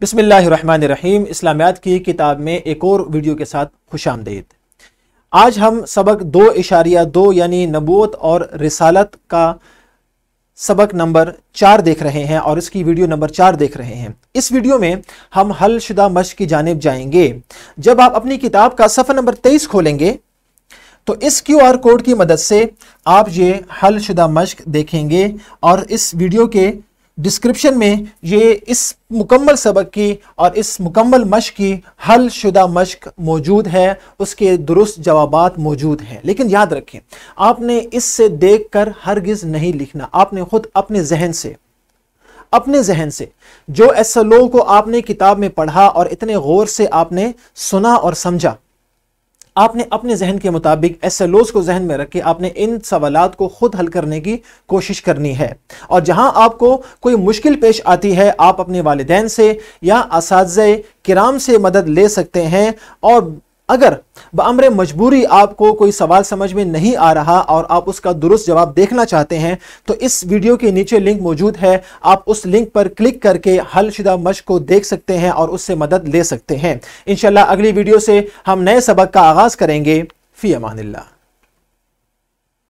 बिसमीम इस्लामियात की किताब में एक और वीडियो के साथ खुश आमदीद आज हम सबक दो इशारिया दो यानी नबूत और रिसालत का सबक नंबर चार देख रहे हैं और इसकी वीडियो नंबर चार देख रहे हैं इस वीडियो में हम हल शुदा मश्क की जानब जाएंगे जब आप अपनी किताब का सफ़र नंबर तेईस खोलेंगे तो इस क्यू आर कोड की मदद से आप ये हल शुदा मश्क देखेंगे और इस वीडियो के डिस्क्रिप्शन में ये इस मुकम्मल सबक की और इस मुकम्मल मश्क की हल शुदा मश्क मौजूद है उसके दुरुस्त जवाब मौजूद हैं लेकिन याद रखें आपने इससे देख कर हरगिज़ नहीं लिखना आपने ख़ुद अपने जहन से अपने जहन से जो एस को आपने किताब में पढ़ा और इतने गौर से आपने सुना और समझा आपने अपने जहन के मुताबिक एस एल ओज को जहन में रख के आपने इन सवाल को खुद हल करने की कोशिश करनी है और जहां आपको कोई मुश्किल पेश आती है आप अपने वालदेन से या इस किराम से मदद ले सकते हैं और अगर बमर मजबूरी आपको कोई सवाल समझ में नहीं आ रहा और आप उसका दुरुस्त जवाब देखना चाहते हैं तो इस वीडियो के नीचे लिंक मौजूद है आप उस लिंक पर क्लिक करके हलशुदा मश्क को देख सकते हैं और उससे मदद ले सकते हैं इनशाला अगली वीडियो से हम नए सबक का आगाज़ करेंगे फ़ी अमान